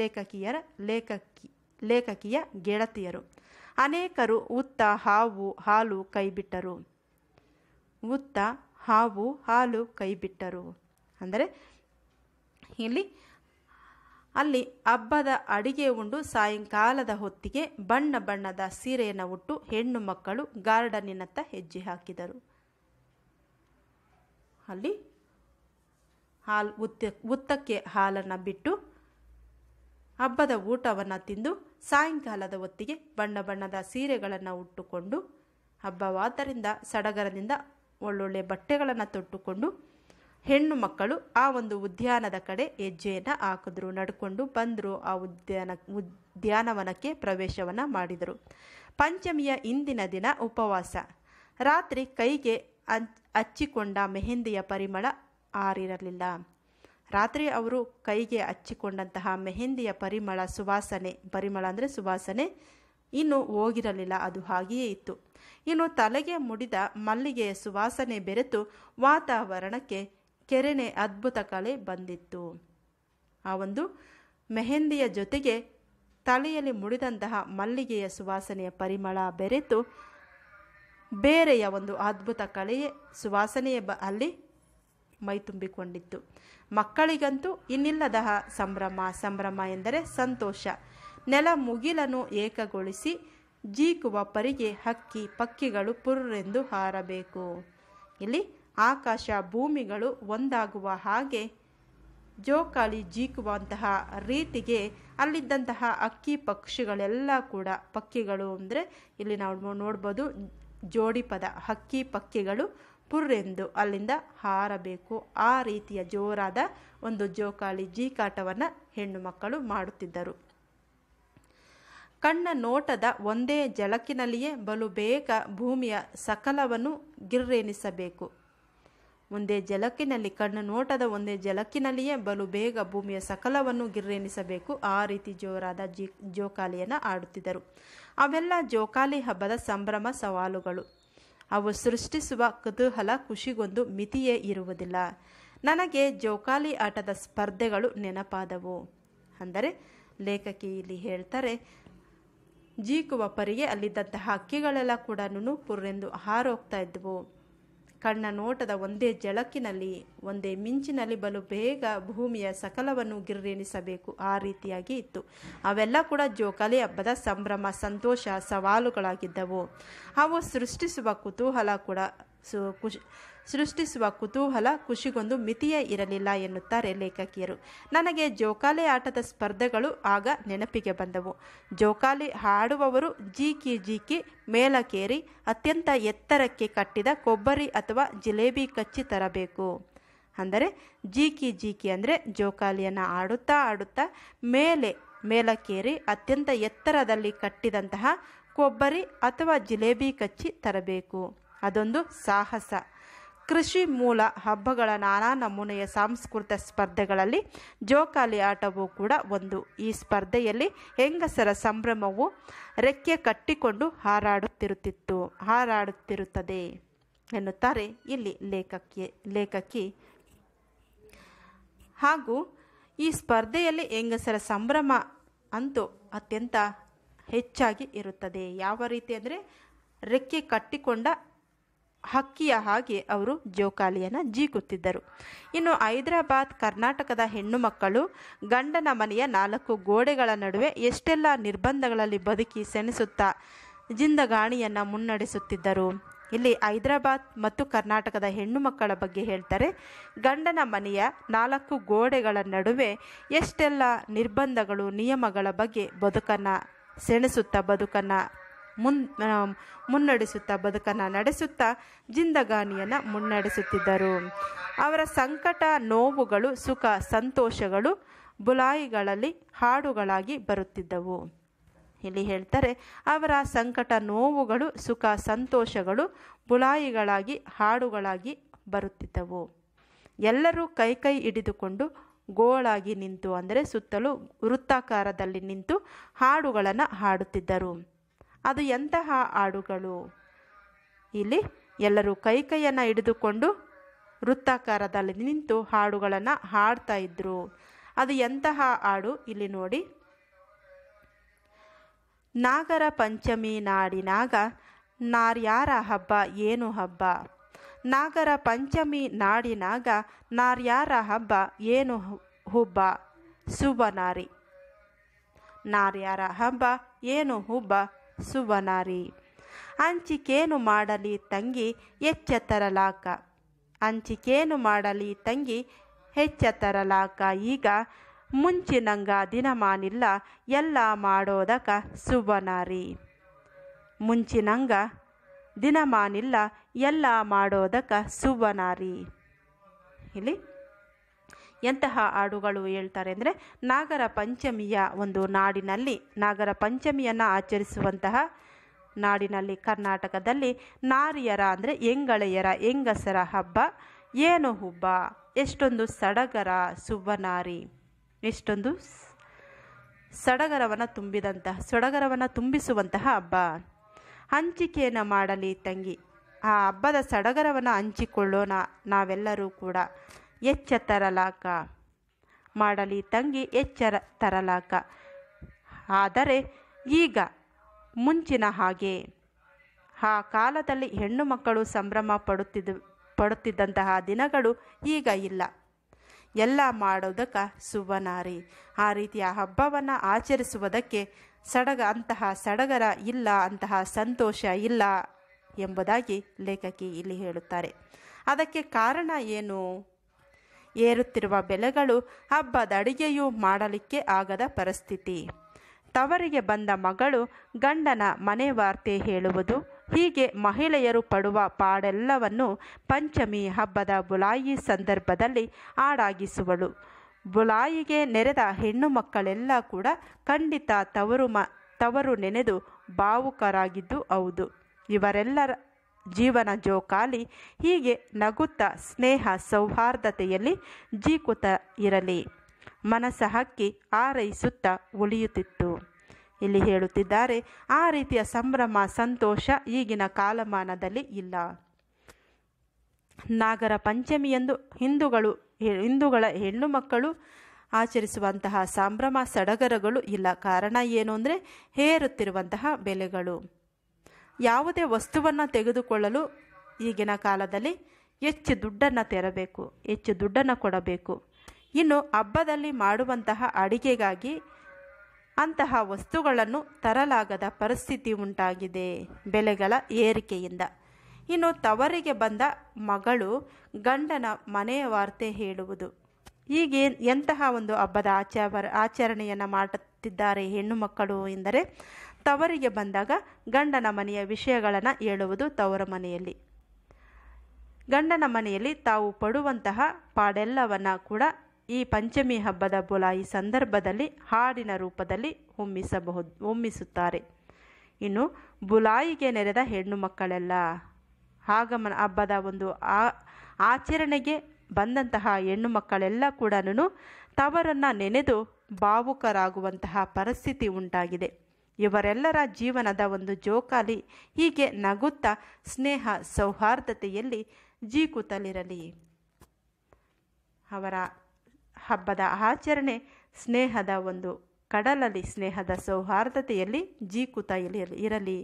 ಲೇಖಕಿಯರ ಲೇಖಕಿ ಲೇಖಕಿಯ ಗೆಳತಿಯರು ಅನೇಕರು ಉತ್ತ ಹಾವು ಹಾಲು ಕೈಬಿಟ್ಟರು ಉತ್ತ ಹಾವು ಹಾಲು ಕೈಬಿಟ್ಟರು ಅಂದರೆ ಇಲ್ಲಿ ಅಲ್ಲಿ ಹಬ್ಬದ ಅಡಿಗೆ ಉಂಡು ಸಾಯಂಕಾಲದ ಹೊತ್ತಿಗೆ ಬಣ್ಣ ಬಣ್ಣದ ಸೀರೆಯನ್ನು ಉಟ್ಟು ಹೆಣ್ಣು ಮಕ್ಕಳು ಗಾರ್ಡನಿನತ್ತ ಹೆಜ್ಜೆ ಹಾಕಿದರು ಅಲ್ಲಿ ಹಾಲು ಉತ್ತ ಉತ್ತಕ್ಕೆ ಹಾಲನ್ನು ಬಿಟ್ಟು ಹಬ್ಬದ ಊಟವನ್ನು ತಿಂದು ಸಾಯಂಕಾಲದ ಹೊತ್ತಿಗೆ ಬಣ್ಣ ಬಣ್ಣದ ಸೀರೆಗಳನ್ನು ಉಟ್ಟುಕೊಂಡು ಹಬ್ಬವಾದ್ದರಿಂದ ಸಡಗರದಿಂದ ಒಳ್ಳೊಳ್ಳೆ ಬಟ್ಟೆಗಳನ್ನು ತೊಟ್ಟುಕೊಂಡು ಹೆಣ್ಣು ಮಕ್ಕಳು ಆ ಒಂದು ಉದ್ಯಾನದ ಕಡೆ ಹೆಜ್ಜೆಯನ್ನು ಹಾಕಿದ್ರು ನಡ್ಕೊಂಡು ಬಂದರು ಆ ಉದ್ಯಾನ ಉದ್ಯಾನವನಕ್ಕೆ ಪ್ರವೇಶವನ್ನು ಮಾಡಿದರು ಪಂಚಮಿಯ ಇಂದಿನ ದಿನ ಉಪವಾಸ ರಾತ್ರಿ ಕೈಗೆ ಹಚ್ಚಿಕೊಂಡ ಮೆಹಂದಿಯ ಪರಿಮಳ ಆರಿರಲಿಲ್ಲ ರಾತ್ರಿ ಅವರು ಕೈಗೆ ಹಚ್ಚಿಕೊಂಡಂತಹ ಮೆಹಂದಿಯ ಪರಿಮಳ ಸುವಾಸನೆ ಪರಿಮಳ ಅಂದರೆ ಸುವಾಸನೆ ಇನ್ನು ಹೋಗಿರಲಿಲ್ಲ ಅದು ಹಾಗೆಯೇ ಇತ್ತು ಇನ್ನು ತಲೆಗೆ ಮುಡಿದ ಮಲ್ಲಿಗೆಯ ಸುವಾಸನೆ ಬೆರೆತು ವಾತಾವರಣಕ್ಕೆ ಕೆರೆನೆ ಅದ್ಭುತ ಕಲೆ ಬಂದಿತ್ತು ಆ ಒಂದು ಮೆಹಂದಿಯ ಜೊತೆಗೆ ತಲೆಯಲ್ಲಿ ಮುಡಿದಂತಹ ಮಲ್ಲಿಗೆಯ ಸುವಾಸನೆಯ ಪರಿಮಳ ಬೆರೆತು ಬೇರೆಯ ಒಂದು ಅದ್ಭುತ ಕಲೆಯೇ ಸುವಾಸನೆಯ ಬ ಅಲ್ಲಿ ಮೈತುಂಬಿಕೊಂಡಿತ್ತು ಮಕ್ಕಳಿಗಂತೂ ಇನ್ನಿಲ್ಲದ ಸಂಭ್ರಮ ಸಂಭ್ರಮ ಎಂದರೆ ಸಂತೋಷ ನೆಲ ಮುಗಿಲನ್ನು ಏಕಗೊಳಿಸಿ ಜೀಕುವ ಪರಿಗೆ ಹಕ್ಕಿ ಪಕ್ಕಿಗಳು ಪುರ್ರೆಂದು ಹಾರಬೇಕು ಇಲ್ಲಿ ಆಕಾಶ ಭೂಮಿಗಳು ಒಂದಾಗುವ ಹಾಗೆ ಜೋಕಾಲಿ ಜೀಕುವಂತಹ ರೀತಿಗೆ ಅಲ್ಲಿದ್ದಂತಹ ಅಕ್ಕಿ ಪಕ್ಷಿಗಳೆಲ್ಲ ಕೂಡ ಪಕ್ಕಿಗಳು ಅಂದರೆ ಇಲ್ಲಿ ನಾವು ನೋಡ್ಬೋದು ಜೋಡಿ ಪದ ಹಕ್ಕಿ ಪಕ್ಕಿಗಳು ಪುರ್ರೆಂದು ಅಲ್ಲಿಂದ ಹಾರಬೇಕು ಆ ರೀತಿಯ ಜೋರಾದ ಒಂದು ಜೋಕಾಲಿ ಜೀಕಾಟವನ್ನು ಹೆಣ್ಣು ಮಕ್ಕಳು ಮಾಡುತ್ತಿದ್ದರು ಕಣ್ಣ ನೋಟದ ಒಂದೇ ಜಲಕಿನಲ್ಲಿಯೇ ಬಲು ಬೇಗ ಭೂಮಿಯ ಸಕಲವನ್ನು ಗಿರ್ರೆನಿಸಬೇಕು ಒಂದೇ ಜಲಕಿನಲ್ಲಿ ಕಣ್ಣು ನೋಟದ ಒಂದೇ ಜಲಕಿನಲ್ಲಿಯೇ ಬಲು ಬೇಗ ಭೂಮಿಯ ಸಕಲವನ್ನು ಗಿರ್ರೆನಿಸಬೇಕು ಆ ರೀತಿ ಜೋರಾದ ಜಿ ಜೋಕಾಲಿಯನ್ನು ಆಡುತ್ತಿದ್ದರು ಅವೆಲ್ಲ ಜೋಕಾಲಿ ಹಬ್ಬದ ಸಂಭ್ರಮ ಸವಾಲುಗಳು ಅವು ಸೃಷ್ಟಿಸುವ ಕುತೂಹಲ ಖುಷಿಗೊಂದು ಮಿತಿಯೇ ಇರುವುದಿಲ್ಲ ನನಗೆ ಜೋಕಾಲಿ ಆಟದ ಸ್ಪರ್ಧೆಗಳು ನೆನಪಾದವು ಅಂದರೆ ಲೇಖಕಿ ಇಲ್ಲಿ ಹೇಳ್ತಾರೆ ಜೀಕುವ ಪರಿಗೆ ಅಲ್ಲಿದ್ದಂತಹ ಹಕ್ಕಿಗಳೆಲ್ಲ ಕೂಡ ಪುರ್ರೆಂದು ಹಾರೋಗ್ತಾ ಇದ್ವು ಕಣ್ಣ ನೋಟದ ಒಂದೇ ಜಳಕಿನಲ್ಲಿ ಒಂದೇ ಮಿಂಚಿನಲ್ಲಿ ಬಲು ಬೇಗ ಭೂಮಿಯ ಸಕಲವನ್ನು ಗಿರ್ರೆನಿಸಬೇಕು ಆ ರೀತಿಯಾಗಿ ಇತ್ತು ಅವೆಲ್ಲ ಕೂಡ ಜೋಕಾಲಿ ಹಬ್ಬದ ಸಂಭ್ರಮ ಸಂತೋಷ ಸವಾಲುಗಳಾಗಿದ್ದವು ಅವು ಸೃಷ್ಟಿಸುವ ಕುತೂಹಲ ಕೂಡ ಸೃಷ್ಟಿಸುವ ಕುತೂಹಲ ಖುಷಿಗೊಂದು ಮಿತಿಯೇ ಇರಲಿಲ್ಲ ಎನ್ನುತ್ತಾರೆ ಲೇಖಕಿಯರು ನನಗೆ ಜೋಕಾಲಿ ಆಟದ ಸ್ಪರ್ಧೆಗಳು ಆಗ ನೆನಪಿಗೆ ಬಂದವು ಜೋಕಾಲಿ ಹಾಡುವವರು ಜೀಕಿ ಜೀಕಿ ಮೇಲಕೇರಿ ಅತ್ಯಂತ ಎತ್ತರಕ್ಕೆ ಕಟ್ಟಿದ ಕೊಬ್ಬರಿ ಅಥವಾ ಜಿಲೇಬಿ ಕಚ್ಚಿ ತರಬೇಕು ಅಂದರೆ ಜೀಕಿ ಜೀಕಿ ಅಂದರೆ ಜೋಕಾಲಿಯನ್ನು ಆಡುತ್ತಾ ಆಡುತ್ತಾ ಮೇಲೆ ಮೇಲಕ್ಕೇರಿ ಅತ್ಯಂತ ಎತ್ತರದಲ್ಲಿ ಕಟ್ಟಿದಂತಹ ಕೊಬ್ಬರಿ ಅಥವಾ ಜಿಲೇಬಿ ಕಚ್ಚಿ ತರಬೇಕು ಅದೊಂದು ಸಾಹಸ ಕೃಷಿ ಮೂಲ ಹಬ್ಬಗಳ ನಾನಾ ನಮೂನೆಯ ಸಾಂಸ್ಕೃತಿಕ ಸ್ಪರ್ಧೆಗಳಲ್ಲಿ ಜೋಕಾಲಿ ಆಟವೂ ಕೂಡ ಒಂದು ಈ ಸ್ಪರ್ಧೆಯಲ್ಲಿ ಹೆಂಗಸರ ಸಂಭ್ರಮವು ರೆಕ್ಕೆ ಕಟ್ಟಿಕೊಂಡು ಹಾರಾಡುತ್ತಿರುತ್ತಿತ್ತು ಹಾರಾಡುತ್ತಿರುತ್ತದೆ ಎನ್ನುತ್ತಾರೆ ಇಲ್ಲಿ ಲೇಖಕಿ ಲೇಖಕಿ ಹಾಗೂ ಈ ಸ್ಪರ್ಧೆಯಲ್ಲಿ ಹೆಂಗಸರ ಸಂಭ್ರಮ ಅಂತೂ ಅತ್ಯಂತ ಹೆಚ್ಚಾಗಿ ಇರುತ್ತದೆ ಯಾವ ರೀತಿ ಅಂದರೆ ರೆಕ್ಕೆ ಕಟ್ಟಿಕೊಂಡ ಹಕ್ಕಿಯ ಹಾಗೆ ಅವರು ಜೋಕಾಲಿಯನ್ನು ಜೀಕುತ್ತಿದ್ದರು ಇನ್ನು ಹೈದರಾಬಾದ್ ಕರ್ನಾಟಕದ ಹೆಣ್ಣು ಮಕ್ಕಳು ಗಂಡನ ಮನೆಯ ನಾಲ್ಕು ಗೋಡೆಗಳ ನಡುವೆ ಎಷ್ಟೆಲ್ಲ ನಿರ್ಬಂಧಗಳಲ್ಲಿ ಬದುಕಿ ಸೆಣಸುತ್ತಾ ಜಿಂದಗಾಣಿಯನ್ನು ಮುನ್ನಡೆಸುತ್ತಿದ್ದರು ಇಲ್ಲಿ ಹೈದರಾಬಾದ್ ಮತ್ತು ಕರ್ನಾಟಕದ ಹೆಣ್ಣು ಮಕ್ಕಳ ಬಗ್ಗೆ ಹೇಳ್ತಾರೆ ಗಂಡನ ಮನೆಯ ನಾಲ್ಕು ಗೋಡೆಗಳ ನಡುವೆ ಎಷ್ಟೆಲ್ಲ ನಿರ್ಬಂಧಗಳು ನಿಯಮಗಳ ಬಗ್ಗೆ ಬದುಕನ್ನು ಸೆಣಸುತ್ತಾ ಬದುಕನ್ನು ಮುನ್ ಮುನ್ನಡೆಸುತ್ತಾ ಬದುಕನ್ನು ನಡೆಸುತ್ತಾ ಜಿಂದಗಾನಿಯನ್ನು ಮುನ್ನಡೆಸುತ್ತಿದ್ದರು ಅವರ ಸಂಕಟ ನೋವುಗಳು ಸುಖ ಸಂತೋಷಗಳು ಬುಲಾಯಿಗಳಲ್ಲಿ ಹಾಡುಗಳಾಗಿ ಬರುತ್ತಿದ್ದವು ಇಲ್ಲಿ ಹೇಳ್ತಾರೆ ಅವರ ಸಂಕಟ ನೋವುಗಳು ಸುಖ ಸಂತೋಷಗಳು ಬುಲಾಯಿಗಳಾಗಿ ಹಾಡುಗಳಾಗಿ ಬರುತ್ತಿದ್ದವು ಎಲ್ಲರೂ ಕೈ ಕೈ ಹಿಡಿದುಕೊಂಡು ಗೋಳಾಗಿ ನಿಂತು ಅಂದರೆ ಸುತ್ತಲೂ ವೃತ್ತಾಕಾರದಲ್ಲಿ ನಿಂತು ಹಾಡುಗಳನ್ನು ಹಾಡುತ್ತಿದ್ದರು ಅದು ಎಂತಹ ಹಾಡುಗಳು ಇಲ್ಲಿ ಎಲ್ಲರೂ ಕೈಕೈಯನ್ನು ಹಿಡಿದುಕೊಂಡು ವೃತ್ತಾಕಾರದಲ್ಲಿ ನಿಂತು ಹಾಡುಗಳನ್ನು ಹಾಡ್ತಾ ಇದ್ರು ಅದು ಎಂತಹ ಹಾಡು ಇಲ್ಲಿ ನೋಡಿ ನಾಗರ ಪಂಚಮಿ ನಾಡಿನಾಗ ನಾರ್ಯಾರ ಹಬ್ಬ ಏನು ಹಬ್ಬ ನಾಗರ ಪಂಚಮಿ ನಾಡಿನಾಗ ನಾರ್ಯಾರ ಹಬ್ಬ ಏನು ಹುಬ್ಬ ನಾರಿ ನಾರ್ಯಾರ ಹಬ್ಬ ಏನು ಹುಬ್ಬ ಸುಬನಾರಿ ಅಂಚಿಕೇನು ಮಾಡಲಿ ತಂಗಿ ಎಚ್ಚೆತ್ತರಲಾಕ ಅಂಚಿಕೇನು ಮಾಡಲಿ ತಂಗಿ ಹೆಚ್ಚೆತ್ತರಲಾಕ ಈಗ ಮುಂಚಿನಂಗ ದಿನಮಾನಿಲ್ಲ ಎಲ್ಲ ಮಾಡೋದಕ ಸುಬನಾರಿ ಮುಂಚಿನಂಗ ದಿನಮಾನಿಲ್ಲ ಎಲ್ಲ ಮಾಡೋದಕ ಸುಬನಾರಿ ಇಲ್ಲಿ ಎಂತಹ ಹಾಡುಗಳು ಹೇಳ್ತಾರೆ ಅಂದರೆ ನಾಗರ ಪಂಚಮಿಯ ಒಂದು ನಾಡಿನಲ್ಲಿ ನಾಗರ ಪಂಚಮಿಯನ್ನು ಆಚರಿಸುವಂತಹ ನಾಡಿನಲ್ಲಿ ಕರ್ನಾಟಕದಲ್ಲಿ ನಾರಿಯರ ಅಂದರೆ ಎಂಗಳೆಯರ ಹೆಂಗಸರ ಹಬ್ಬ ಏನು ಹುಬ್ಬ ಎಷ್ಟೊಂದು ಸಡಗರ ಸುಬ್ಬನಾರಿ ಎಷ್ಟೊಂದು ಸಡಗರವನ್ನು ತುಂಬಿದಂತಹ ಸಡಗರವನ್ನು ತುಂಬಿಸುವಂತಹ ಹಬ್ಬ ಹಂಚಿಕೆಯನ್ನು ಮಾಡಲಿ ತಂಗಿ ಆ ಹಬ್ಬದ ಸಡಗರವನ್ನು ಹಂಚಿಕೊಳ್ಳೋಣ ನಾವೆಲ್ಲರೂ ಕೂಡ ಎಚ್ಚ ತರಲಾಕ ಮಾಡಲಿ ತಂಗಿ ಎಚ್ಚರ ತರಲಾಕ ಆದರೆ ಈಗ ಮುಂಚಿನ ಹಾಗೆ ಆ ಕಾಲದಲ್ಲಿ ಹೆಣ್ಣು ಮಕ್ಕಳು ಸಂಭ್ರಮ ಪಡುತ್ತಿದ್ದು ಪಡುತ್ತಿದ್ದಂತಹ ದಿನಗಳು ಈಗ ಇಲ್ಲ ಎಲ್ಲ ಮಾಡೋದಕ್ಕೆ ಸುವನಾರಿ ಆ ರೀತಿಯ ಹಬ್ಬವನ್ನು ಆಚರಿಸುವುದಕ್ಕೆ ಸಡಗ ಅಂತಹ ಸಡಗರ ಇಲ್ಲ ಅಂತಹ ಸಂತೋಷ ಇಲ್ಲ ಎಂಬುದಾಗಿ ಲೇಖಕಿ ಇಲ್ಲಿ ಹೇಳುತ್ತಾರೆ ಅದಕ್ಕೆ ಕಾರಣ ಏನು ಏರುತ್ತಿರುವ ಬೆಲೆಗಳು ಹಬ್ಬದ ಅಡುಗೆಯೂ ಮಾಡಲಿಕ್ಕೆ ಆಗದ ಪರಿಸ್ಥಿತಿ ತವರಿಗೆ ಬಂದ ಮಗಳು ಗಂಡನ ಮನೆ ವಾರ್ತೆ ಹೇಳುವುದು ಹೀಗೆ ಮಹಿಳೆಯರು ಪಡುವ ಪಾಡೆಲ್ಲವನ್ನು ಪಂಚಮಿ ಹಬ್ಬದ ಬುಲಾಯಿ ಸಂದರ್ಭದಲ್ಲಿ ಆಡಾಗಿಸುವಳು ಬುಲಾಯಿಗೆ ನೆರೆದ ಹೆಣ್ಣು ಮಕ್ಕಳೆಲ್ಲ ಕೂಡ ಖಂಡಿತ ತವರು ಮ ತವರು ನೆನೆದು ಭಾವುಕರಾಗಿದ್ದು ಹೌದು ಇವರೆಲ್ಲರ ಜೀವನ ಜೋಕಾಲಿ ಹೀಗೆ ನಗುತ್ತಾ ಸ್ನೇಹ ಸೌಹಾರ್ದತೆಯಲ್ಲಿ ಜೀಕುತ ಇರಲಿ ಮನಸ್ಸ ಹಕ್ಕಿ ಆರೈಸುತ್ತಾ ಉಳಿಯುತ್ತಿತ್ತು ಇಲ್ಲಿ ಹೇಳುತ್ತಿದ್ದಾರೆ ಆ ರೀತಿಯ ಸಂಭ್ರಮ ಸಂತೋಷ ಈಗಿನ ಕಾಲಮಾನದಲ್ಲಿ ಇಲ್ಲ ನಾಗರ ಪಂಚಮಿಯೆಂದು ಹಿಂದೂಗಳು ಹಿಂದೂಗಳ ಹೆಣ್ಣು ಮಕ್ಕಳು ಆಚರಿಸುವಂತಹ ಸಂಭ್ರಮ ಸಡಗರಗಳು ಇಲ್ಲ ಕಾರಣ ಏನು ಅಂದರೆ ಹೇರುತ್ತಿರುವಂತಹ ಬೆಲೆಗಳು ಯಾವುದೇ ವಸ್ತುವನ್ನು ತೆಗೆದುಕೊಳ್ಳಲು ಈಗಿನ ಕಾಲದಲ್ಲಿ ಹೆಚ್ಚು ದುಡ್ಡನ್ನು ತೆರಬೇಕು ಹೆಚ್ಚು ದುಡ್ಡನ್ನು ಕೊಡಬೇಕು ಇನ್ನು ಹಬ್ಬದಲ್ಲಿ ಮಾಡುವಂತಹ ಅಡಿಗೆಗಾಗಿ ಅಂತಹ ವಸ್ತುಗಳನ್ನು ತರಲಾಗದ ಪರಿಸ್ಥಿತಿ ಉಂಟಾಗಿದೆ ಬೆಲೆಗಳ ಏರಿಕೆಯಿಂದ ಇನ್ನು ತವರಿಗೆ ಬಂದ ಮಗಳು ಗಂಡನ ಮನೆಯ ವಾರ್ತೆ ಹೇಳುವುದು ಹೀಗೆ ಎಂತಹ ಒಂದು ಹಬ್ಬದ ಆಚಾರ ಆಚರಣೆಯನ್ನು ಮಾಡುತ್ತಿದ್ದಾರೆ ಹೆಣ್ಣು ಮಕ್ಕಳು ಎಂದರೆ ತವರಿಗೆ ಬಂದಾಗ ಗಂಡನ ಮನೆಯ ವಿಷಯಗಳನ್ನು ಹೇಳುವುದು ತವರ ಮನೆಯಲ್ಲಿ ಗಂಡನ ಮನೆಯಲ್ಲಿ ತಾವು ಪಡುವಂತಹ ಪಾಡೆಲ್ಲವನ್ನು ಕೂಡ ಈ ಪಂಚಮಿ ಹಬ್ಬದ ಬುಲಾಯಿ ಸಂದರ್ಭದಲ್ಲಿ ಹಾಡಿನ ರೂಪದಲ್ಲಿ ಹೊಮ್ಮಿಸಬಹುದು ಹೊಮ್ಮಿಸುತ್ತಾರೆ ಇನ್ನು ಬುಲಾಯಿಗೆ ನೆರೆದ ಹೆಣ್ಣು ಮಕ್ಕಳೆಲ್ಲ ಆಗಮನ ಹಬ್ಬದ ಒಂದು ಆ ಆಚರಣೆಗೆ ಬಂದಂತಹ ಹೆಣ್ಣು ಮಕ್ಕಳೆಲ್ಲ ಕೂಡ ತವರನ್ನು ನೆನೆದು ಭಾವುಕರಾಗುವಂತಹ ಪರಿಸ್ಥಿತಿ ಉಂಟಾಗಿದೆ ಇವರೆಲ್ಲರ ಜೀವನದ ಒಂದು ಜೋಕಾಲಿ ಹೀಗೆ ನಗುತ್ತಾ ಸ್ನೇಹ ಸೌಹಾರ್ದತೆಯಲ್ಲಿ ಜೀಕುತ್ತಲಿರಲಿ ಅವರ ಹಬ್ಬದ ಆಚರಣೆ ಸ್ನೇಹದ ಒಂದು ಕಡಲಲ್ಲಿ ಸ್ನೇಹದ ಸೌಹಾರ್ದತೆಯಲ್ಲಿ ಜೀಕುತ ಇರಲಿ ಇರಲಿ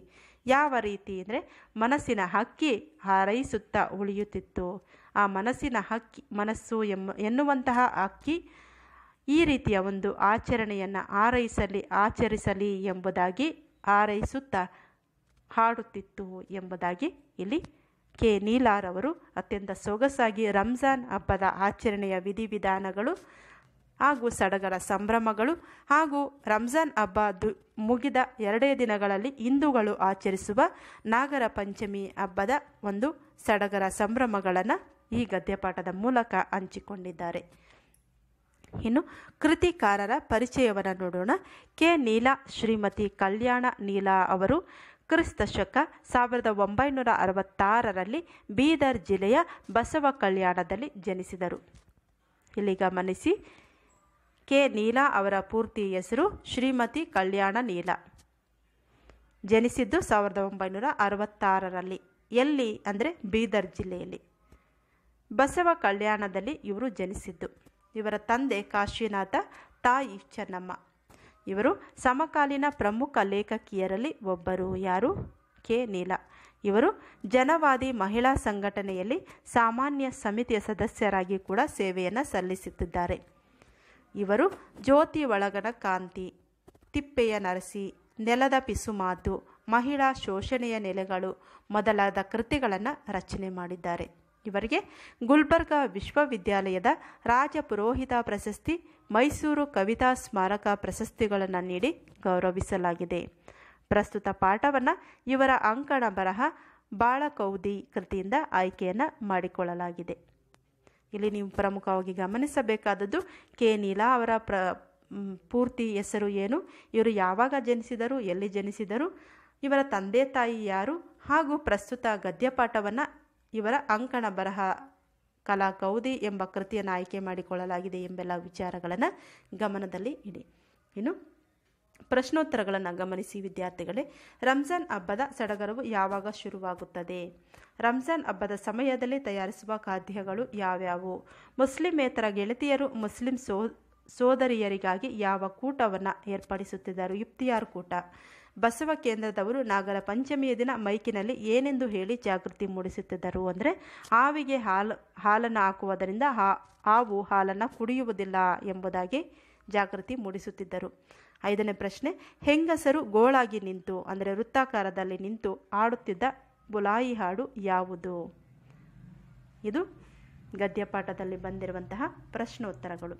ಯಾವ ರೀತಿ ಅಂದರೆ ಮನಸ್ಸಿನ ಹಕ್ಕಿ ಹಾರೈಸುತ್ತಾ ಉಳಿಯುತ್ತಿತ್ತು ಆ ಮನಸ್ಸಿನ ಹಕ್ಕಿ ಮನಸ್ಸು ಎನ್ನುವಂತಹ ಹಕ್ಕಿ ಈ ರೀತಿಯ ಒಂದು ಆಚರಣೆಯನ್ನು ಆರೈಸಲಿ ಆಚರಿಸಲಿ ಎಂಬುದಾಗಿ ಆರೈಸುತ್ತಾ ಹಾಡುತ್ತಿತ್ತು ಎಂಬುದಾಗಿ ಇಲ್ಲಿ ಕೆ ನೀಲಾರವರು ಅತ್ಯಂತ ಸೊಗಸಾಗಿ ರಂಜಾನ್ ಹಬ್ಬದ ಆಚರಣೆಯ ವಿಧಿವಿಧಾನಗಳು ಹಾಗೂ ಸಡಗರ ಸಂಭ್ರಮಗಳು ಹಾಗೂ ರಂಜಾನ್ ಹಬ್ಬ ದು ಮುಗಿದ ಎರಡೇ ದಿನಗಳಲ್ಲಿ ಹಿಂದೂಗಳು ಆಚರಿಸುವ ನಾಗರ ಪಂಚಮಿ ಹಬ್ಬದ ಒಂದು ಸಡಗರ ಸಂಭ್ರಮಗಳನ್ನು ಈ ಗದ್ಯಪಾಠದ ಮೂಲಕ ಹಂಚಿಕೊಂಡಿದ್ದಾರೆ ಇನ್ನು ಕೃತಿಕಾರರ ಪರಿಚಯವನ್ನು ನೋಡೋಣ ಕೆ ನೀಲಾ ಶ್ರೀಮತಿ ಕಲ್ಯಾಣ ನೀಲಾ ಅವರು ಕ್ರಿಸ್ತ ಶಕ ಸಾವಿರದ ಒಂಬೈನೂರ ಅರವತ್ತಾರರಲ್ಲಿ ಬೀದರ್ ಜಿಲ್ಲೆಯ ಬಸವ ಕಲ್ಯಾಣದಲ್ಲಿ ಜನಿಸಿದರು ಇಲ್ಲಿ ಗಮನಿಸಿ ಕೆ ನೀಲಾ ಅವರ ಪೂರ್ತಿ ಹೆಸರು ಶ್ರೀಮತಿ ಕಲ್ಯಾಣ ನೀಲಾ ಜನಿಸಿದ್ದು ಸಾವಿರದ ಒಂಬೈನೂರ ಅರವತ್ತಾರರಲ್ಲಿ ಎಲ್ಲಿ ಅಂದರೆ ಬೀದರ್ ಜಿಲ್ಲೆಯಲ್ಲಿ ಬಸವ ಕಲ್ಯಾಣದಲ್ಲಿ ಇವರು ಜನಿಸಿದ್ದು ಇವರ ತಂದೆ ಕಾಶಿನಾಥ ತಾಯಿ ಚೆನ್ನಮ್ಮ ಇವರು ಸಮಕಾಲೀನ ಪ್ರಮುಖ ಲೇಖಕಿಯರಲ್ಲಿ ಒಬ್ಬರು ಯಾರು ಕೆ ನೀಲಾ ಇವರು ಜನವಾದಿ ಮಹಿಳಾ ಸಂಘಟನೆಯಲ್ಲಿ ಸಾಮಾನ್ಯ ಸಮಿತಿಯ ಸದಸ್ಯರಾಗಿ ಕೂಡ ಸೇವೆಯನ್ನು ಸಲ್ಲಿಸುತ್ತಿದ್ದಾರೆ ಇವರು ಜ್ಯೋತಿ ಒಳಗಣ ಕಾಂತಿ ತಿಪ್ಪೆಯ ನರಸಿ ನೆಲದ ಪಿಸುಮಾತು ಮಹಿಳಾ ಶೋಷಣೆಯ ನೆಲೆಗಳು ಮೊದಲಾದ ಕೃತಿಗಳನ್ನು ರಚನೆ ಮಾಡಿದ್ದಾರೆ ಇವರಿಗೆ ಗುಲ್ಬರ್ಗಾ ವಿಶ್ವವಿದ್ಯಾಲಯದ ರಾಜ ಪುರೋಹಿತ ಪ್ರಶಸ್ತಿ ಮೈಸೂರು ಕವಿತಾ ಸ್ಮಾರಕ ಪ್ರಶಸ್ತಿಗಳನ್ನು ನೀಡಿ ಗೌರವಿಸಲಾಗಿದೆ ಪ್ರಸ್ತುತ ಪಾಠವನ್ನು ಇವರ ಅಂಕಣ ಬರಹ ಬಾಳಕೌದಿ ಕೃತಿಯಿಂದ ಆಯ್ಕೆಯನ್ನು ಮಾಡಿಕೊಳ್ಳಲಾಗಿದೆ ಇಲ್ಲಿ ನೀವು ಪ್ರಮುಖವಾಗಿ ಗಮನಿಸಬೇಕಾದದ್ದು ಕೆ ನೀಲಾ ಅವರ ಪ್ರ ಪೂರ್ತಿ ಹೆಸರು ಏನು ಇವರು ಯಾವಾಗ ಜನಿಸಿದರು ಎಲ್ಲಿ ಜನಿಸಿದರು ಇವರ ತಂದೆ ತಾಯಿ ಯಾರು ಹಾಗೂ ಪ್ರಸ್ತುತ ಗದ್ಯಪಾಠವನ್ನು ಇವರ ಅಂಕಣ ಬರಹ ಕಲಾ ಕೌದಿ ಎಂಬ ಕೃತಿಯನ್ನು ಆಯ್ಕೆ ಮಾಡಿಕೊಳ್ಳಲಾಗಿದೆ ಎಂಬೆಲ್ಲ ವಿಚಾರಗಳನ್ನು ಗಮನದಲ್ಲಿ ಇಡಿ ಇನ್ನು ಪ್ರಶ್ನೋತ್ತರಗಳನ್ನು ಗಮನಿಸಿ ವಿದ್ಯಾರ್ಥಿಗಳೇ ರಂಜಾನ್ ಹಬ್ಬದ ಸಡಗರವು ಯಾವಾಗ ಶುರುವಾಗುತ್ತದೆ ರಂಜಾನ್ ಹಬ್ಬದ ಸಮಯದಲ್ಲಿ ತಯಾರಿಸುವ ಖಾದ್ಯಗಳು ಯಾವ್ಯಾವು ಮುಸ್ಲಿಮೇತರ ಗೆಳತಿಯರು ಮುಸ್ಲಿಂ ಸೋ ಸೋದರಿಯರಿಗಾಗಿ ಯಾವ ಕೂಟವನ್ನು ಏರ್ಪಡಿಸುತ್ತಿದ್ದರು ಇಫ್ತಿಯಾರ್ ಕೂಟ ಬಸವ ಕೇಂದ್ರದವರು ನಾಗರ ಪಂಚಮಿಯ ದಿನ ಮೈಕಿನಲ್ಲಿ ಏನೆಂದು ಹೇಳಿ ಜಾಗೃತಿ ಮೂಡಿಸುತ್ತಿದ್ದರು ಅಂದರೆ ಹಾವಿಗೆ ಹಾಲು ಹಾಲನ್ನು ಹಾಕುವುದರಿಂದ ಹಾ ಹಾವು ಹಾಲನ್ನು ಕುಡಿಯುವುದಿಲ್ಲ ಎಂಬುದಾಗಿ ಜಾಗೃತಿ ಮೂಡಿಸುತ್ತಿದ್ದರು ಐದನೇ ಪ್ರಶ್ನೆ ಹೆಂಗಸರು ಗೋಳಾಗಿ ನಿಂತು ಅಂದರೆ ವೃತ್ತಾಕಾರದಲ್ಲಿ ನಿಂತು ಹಾಡುತ್ತಿದ್ದ ಬುಲಾಯಿ ಹಾಡು ಯಾವುದು ಇದು ಗದ್ಯಪಾಠದಲ್ಲಿ ಬಂದಿರುವಂತಹ ಪ್ರಶ್ನೋತ್ತರಗಳು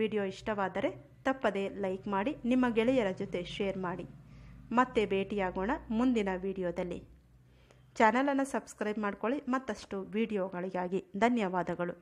ವಿಡಿಯೋ ಇಷ್ಟವಾದರೆ ತಪ್ಪದೇ ಲೈಕ್ ಮಾಡಿ ನಿಮ್ಮ ಗೆಳೆಯರ ಜೊತೆ ಶೇರ್ ಮಾಡಿ ಮತ್ತೆ ಭೇಟಿಯಾಗೋಣ ಮುಂದಿನ ವಿಡಿಯೋದಲ್ಲಿ ಚಾನಲನ್ನು ಸಬ್ಸ್ಕ್ರೈಬ್ ಮಾಡ್ಕೊಳ್ಳಿ ಮತ್ತಷ್ಟು ವಿಡಿಯೋಗಳಿಗಾಗಿ ಧನ್ಯವಾದಗಳು